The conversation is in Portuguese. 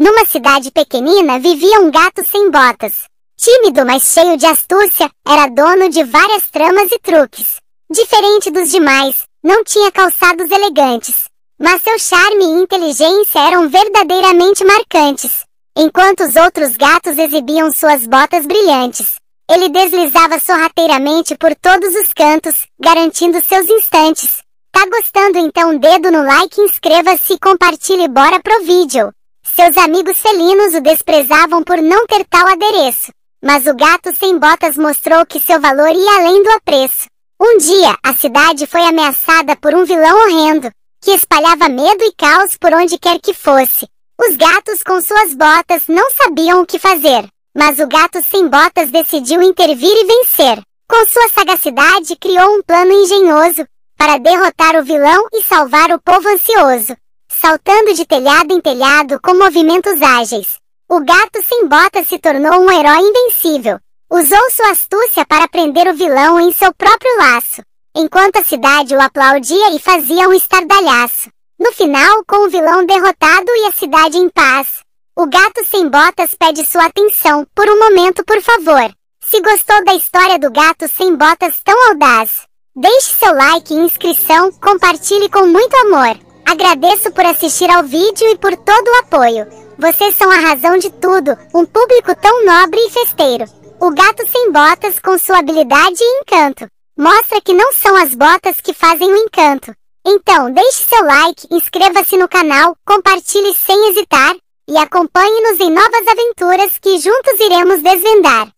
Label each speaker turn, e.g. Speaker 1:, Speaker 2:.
Speaker 1: Numa cidade pequenina vivia um gato sem botas. Tímido, mas cheio de astúcia, era dono de várias tramas e truques. Diferente dos demais, não tinha calçados elegantes, mas seu charme e inteligência eram verdadeiramente marcantes. Enquanto os outros gatos exibiam suas botas brilhantes, ele deslizava sorrateiramente por todos os cantos, garantindo seus instantes. Tá gostando então? Dedo no like, inscreva-se e compartilhe bora pro vídeo. Seus amigos felinos o desprezavam por não ter tal adereço, mas o gato sem botas mostrou que seu valor ia além do apreço. Um dia, a cidade foi ameaçada por um vilão horrendo, que espalhava medo e caos por onde quer que fosse. Os gatos com suas botas não sabiam o que fazer, mas o gato sem botas decidiu intervir e vencer. Com sua sagacidade, criou um plano engenhoso para derrotar o vilão e salvar o povo ansioso saltando de telhado em telhado com movimentos ágeis. O gato sem botas se tornou um herói invencível. Usou sua astúcia para prender o vilão em seu próprio laço, enquanto a cidade o aplaudia e fazia um estardalhaço. No final, com o vilão derrotado e a cidade em paz, o gato sem botas pede sua atenção por um momento, por favor. Se gostou da história do gato sem botas tão audaz, deixe seu like e inscrição, compartilhe com muito amor. Agradeço por assistir ao vídeo e por todo o apoio. Vocês são a razão de tudo, um público tão nobre e festeiro. O gato sem botas com sua habilidade e encanto. Mostra que não são as botas que fazem o encanto. Então, deixe seu like, inscreva-se no canal, compartilhe sem hesitar e acompanhe-nos em novas aventuras que juntos iremos desvendar.